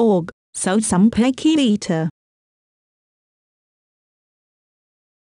org, South Sampekirita.